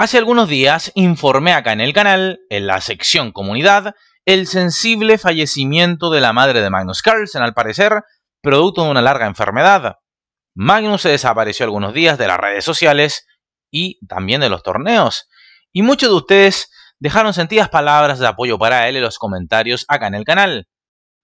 Hace algunos días informé acá en el canal, en la sección comunidad, el sensible fallecimiento de la madre de Magnus Carlsen, al parecer, producto de una larga enfermedad. Magnus se desapareció algunos días de las redes sociales y también de los torneos. Y muchos de ustedes dejaron sentidas palabras de apoyo para él en los comentarios acá en el canal.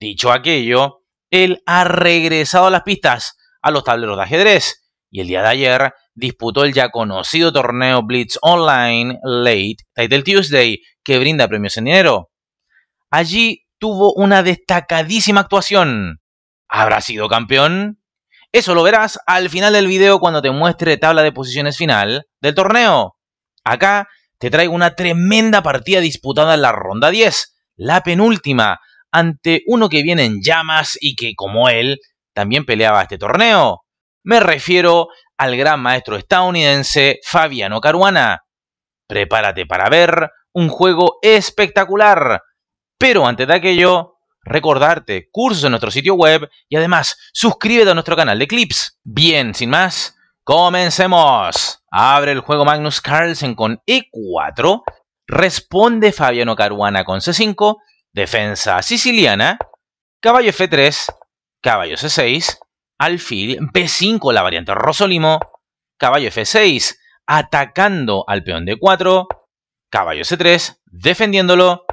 Dicho aquello, él ha regresado a las pistas, a los tableros de ajedrez, y el día de ayer disputó el ya conocido torneo Blitz Online Late Title Tuesday, que brinda premios en dinero. Allí tuvo una destacadísima actuación. ¿Habrá sido campeón? Eso lo verás al final del video cuando te muestre tabla de posiciones final del torneo. Acá te traigo una tremenda partida disputada en la ronda 10, la penúltima, ante uno que viene en llamas y que, como él, también peleaba este torneo. Me refiero al gran maestro estadounidense Fabiano Caruana. Prepárate para ver un juego espectacular. Pero antes de aquello, recordarte, curso en nuestro sitio web y además suscríbete a nuestro canal de clips. Bien, sin más, comencemos. Abre el juego Magnus Carlsen con E4, responde Fabiano Caruana con C5, defensa siciliana, caballo F3, caballo C6, alfil, B5 la variante Rosolimo, caballo F6, atacando al peón D4, caballo C3, defendiéndolo,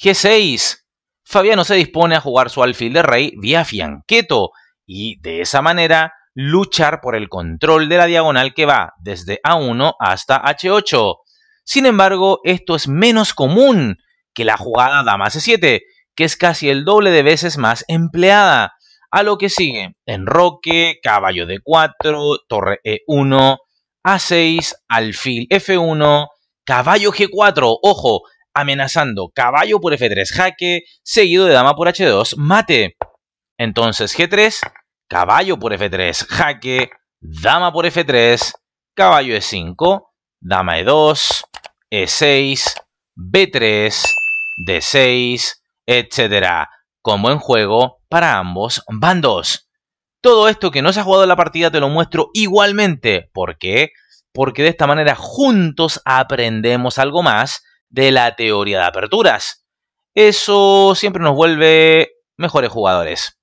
G6. Fabiano se dispone a jugar su alfil de rey vía fianqueto y de esa manera luchar por el control de la diagonal que va desde A1 hasta H8. Sin embargo, esto es menos común que la jugada dama C7, que es casi el doble de veces más empleada. A lo que sigue, enroque, caballo d 4, torre E1, A6, alfil F1, caballo G4, ojo, amenazando caballo por F3 jaque, seguido de dama por H2, mate. Entonces G3, caballo por F3 jaque, dama por F3, caballo E5, dama E2, E6, B3, D6, etc. Como en juego para ambos bandos. Todo esto que no se ha jugado la partida te lo muestro igualmente. ¿Por qué? Porque de esta manera juntos aprendemos algo más de la teoría de aperturas. Eso siempre nos vuelve mejores jugadores.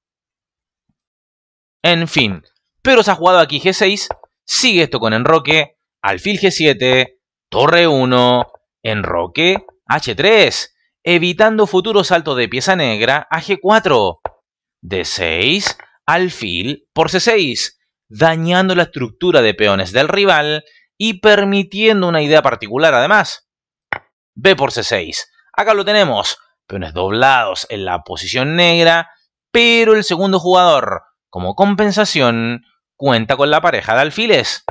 En fin, pero se ha jugado aquí G6, sigue esto con enroque, alfil G7, torre 1, enroque H3, evitando futuros saltos de pieza negra a G4 d 6 alfil por c6, dañando la estructura de peones del rival y permitiendo una idea particular además. B por c6. Acá lo tenemos, peones doblados en la posición negra, pero el segundo jugador, como compensación, cuenta con la pareja de alfiles.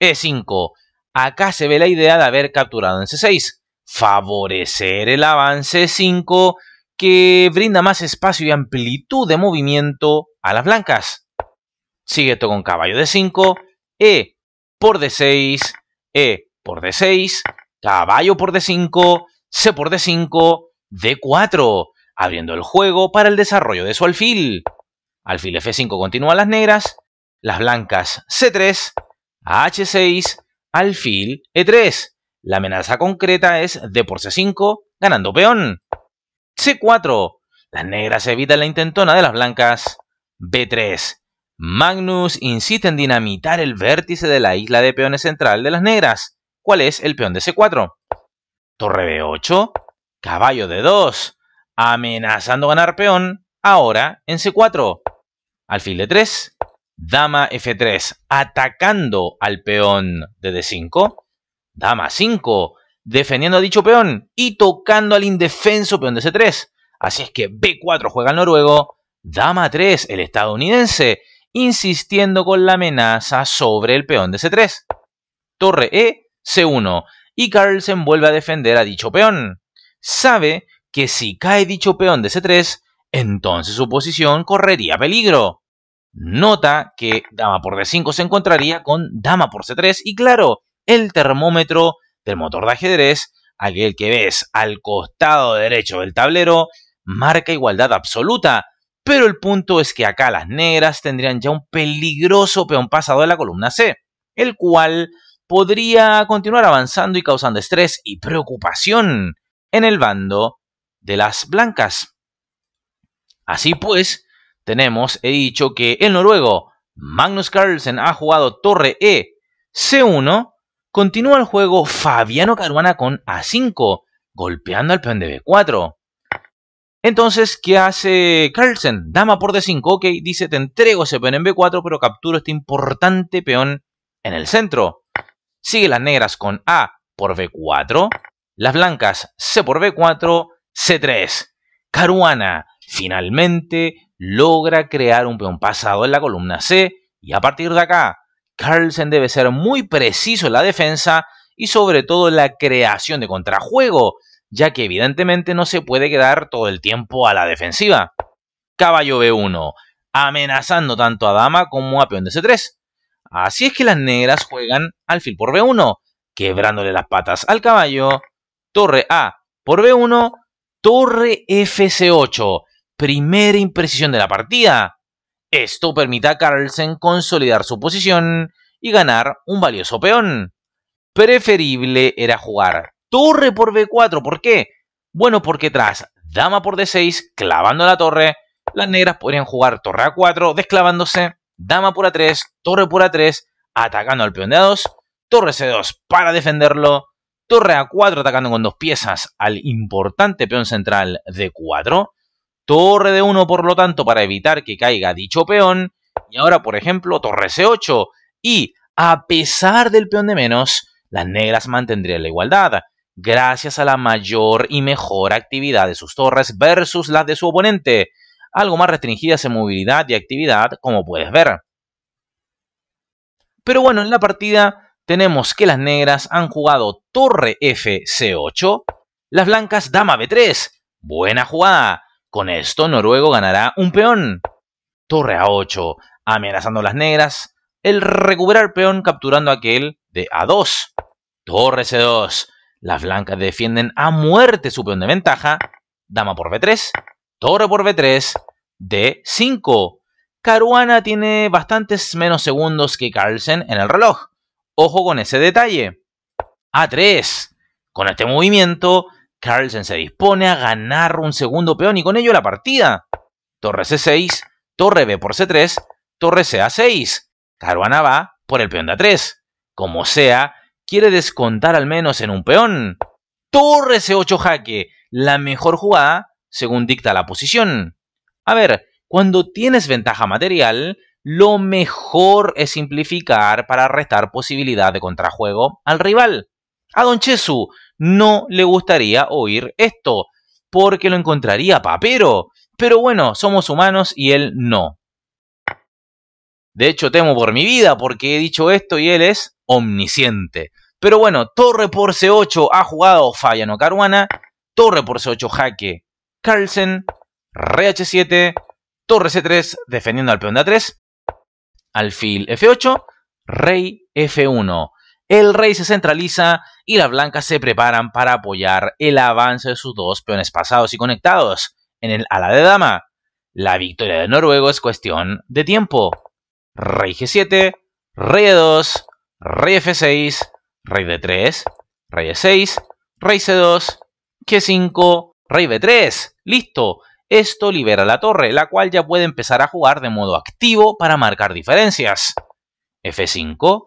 E5. Acá se ve la idea de haber capturado en C6. Favorecer el avance 5 que brinda más espacio y amplitud de movimiento a las blancas. Sigue esto con caballo de 5, E por D6, E por D6, caballo por D5, C por D5, D4, abriendo el juego para el desarrollo de su alfil. Alfil F5 continúa las negras, las blancas C3, H6, alfil E3. La amenaza concreta es D por C5, ganando peón. C4. Las negras evitan la intentona de las blancas. B3. Magnus insiste en dinamitar el vértice de la isla de peones central de las negras. ¿Cuál es el peón de C4? Torre B8. Caballo D2. Amenazando ganar peón. Ahora en C4. Alfil de 3 Dama F3. Atacando al peón de D5. Dama 5 defendiendo a dicho peón y tocando al indefenso peón de C3. Así es que B4 juega el noruego, dama 3 el estadounidense, insistiendo con la amenaza sobre el peón de C3. Torre E, C1 y Carlsen vuelve a defender a dicho peón. Sabe que si cae dicho peón de C3, entonces su posición correría peligro. Nota que dama por D5 se encontraría con dama por C3 y claro, el termómetro del motor de ajedrez, aquel que ves al costado derecho del tablero, marca igualdad absoluta. Pero el punto es que acá las negras tendrían ya un peligroso peón pasado de la columna C, el cual podría continuar avanzando y causando estrés y preocupación en el bando de las blancas. Así pues, tenemos, he dicho que el noruego Magnus Carlsen ha jugado torre E, C1, Continúa el juego Fabiano Caruana con A5, golpeando al peón de B4. Entonces, ¿qué hace Carlsen? Dama por D5, ok, dice te entrego ese peón en B4, pero capturo este importante peón en el centro. Sigue las negras con A por B4, las blancas C por B4, C3. Caruana finalmente logra crear un peón pasado en la columna C y a partir de acá Carlsen debe ser muy preciso en la defensa y sobre todo en la creación de contrajuego, ya que evidentemente no se puede quedar todo el tiempo a la defensiva. Caballo B1, amenazando tanto a dama como a peón de C3. Así es que las negras juegan alfil por B1, quebrándole las patas al caballo, torre A por B1, torre FC8. Primera imprecisión de la partida. Esto permite a Carlsen consolidar su posición y ganar un valioso peón. Preferible era jugar torre por b4. ¿Por qué? Bueno, porque tras dama por d6, clavando la torre, las negras podrían jugar torre a 4, desclavándose, dama por a3, torre por a3, atacando al peón de a2, torre c2 para defenderlo, torre a4 atacando con dos piezas al importante peón central de 4 torre de 1 por lo tanto para evitar que caiga dicho peón, y ahora por ejemplo torre C8, y a pesar del peón de menos, las negras mantendrían la igualdad, gracias a la mayor y mejor actividad de sus torres versus las de su oponente, algo más restringidas en movilidad y actividad como puedes ver. Pero bueno, en la partida tenemos que las negras han jugado torre f c8, las blancas dama b3, buena jugada, con esto Noruego ganará un peón. Torre a 8, amenazando a las negras. El recuperar peón capturando aquel de A2. Torre C2. Las blancas defienden a muerte su peón de ventaja. Dama por B3. Torre por B3. D5. Caruana tiene bastantes menos segundos que Carlsen en el reloj. Ojo con ese detalle. A3. Con este movimiento, Carlsen se dispone a ganar un segundo peón y con ello la partida. Torre C6, torre B por C3, torre C 6 Caruana va por el peón de A3. Como sea, quiere descontar al menos en un peón. Torre C8 jaque, la mejor jugada según dicta la posición. A ver, cuando tienes ventaja material, lo mejor es simplificar para restar posibilidad de contrajuego al rival. A Don Chesu no le gustaría oír esto, porque lo encontraría papero. Pero bueno, somos humanos y él no. De hecho, temo por mi vida porque he dicho esto y él es omnisciente. Pero bueno, torre por C8 ha jugado Fabiano Caruana, torre por C8 jaque Carlsen, Rey H7, torre C3 defendiendo al peón de A3, alfil F8, rey F1 el rey se centraliza y las blancas se preparan para apoyar el avance de sus dos peones pasados y conectados en el ala de dama. La victoria de Noruego es cuestión de tiempo. Rey G7, rey E2, rey F6, rey D3, rey E6, rey C2, G5, rey B3. Listo. Esto libera la torre, la cual ya puede empezar a jugar de modo activo para marcar diferencias. F5,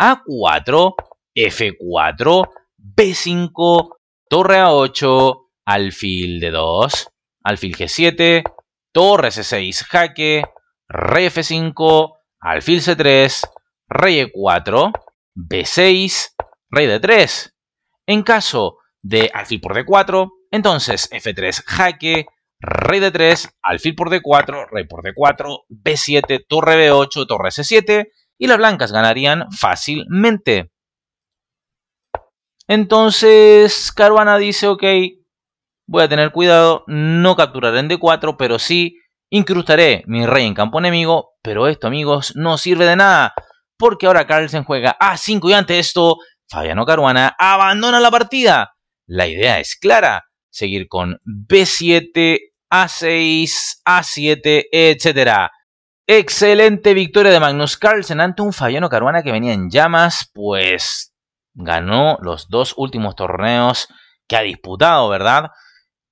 a4, F4, B5, torre A8, alfil de 2, alfil G7, torre C6, jaque, rey F5, alfil C3, rey E4, B6, rey D3. En caso de alfil por D4, entonces F3, jaque, rey D3, alfil por D4, rey por D4, B7, torre B8, torre C7 y las blancas ganarían fácilmente. Entonces Caruana dice, ok, voy a tener cuidado, no capturaré en D4, pero sí incrustaré mi rey en campo enemigo, pero esto amigos no sirve de nada, porque ahora Carlsen juega A5 y ante esto, Fabiano Caruana abandona la partida. La idea es clara, seguir con B7, A6, A7, etcétera. Excelente victoria de Magnus Carlsen ante un Fabiano Caruana que venía en llamas, pues ganó los dos últimos torneos que ha disputado, ¿verdad?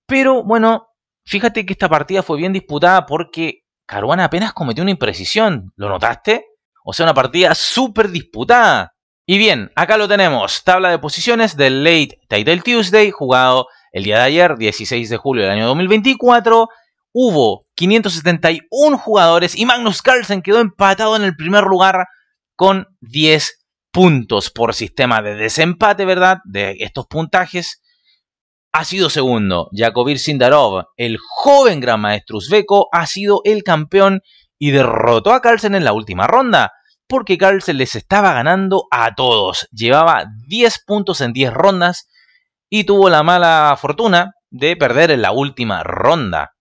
Pero bueno, fíjate que esta partida fue bien disputada porque Caruana apenas cometió una imprecisión, ¿lo notaste? O sea, una partida súper disputada. Y bien, acá lo tenemos, tabla de posiciones del Late Title Tuesday, jugado el día de ayer, 16 de julio del año 2024 hubo 571 jugadores y Magnus Carlsen quedó empatado en el primer lugar con 10 puntos por sistema de desempate, ¿verdad? De estos puntajes. Ha sido segundo. Jacobir Sindarov, el joven gran maestro uzbeko ha sido el campeón y derrotó a Carlsen en la última ronda. Porque Carlsen les estaba ganando a todos. Llevaba 10 puntos en 10 rondas y tuvo la mala fortuna de perder en la última ronda.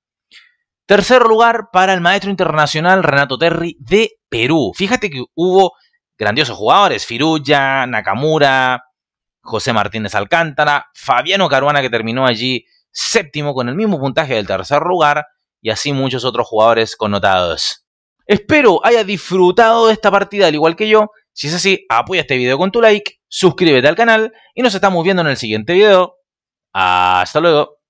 Tercer lugar para el maestro internacional Renato Terry de Perú. Fíjate que hubo grandiosos jugadores, Firulla, Nakamura, José Martínez Alcántara, Fabiano Caruana que terminó allí séptimo con el mismo puntaje del tercer lugar y así muchos otros jugadores connotados. Espero haya disfrutado de esta partida al igual que yo. Si es así, apoya este video con tu like, suscríbete al canal y nos estamos viendo en el siguiente video. Hasta luego.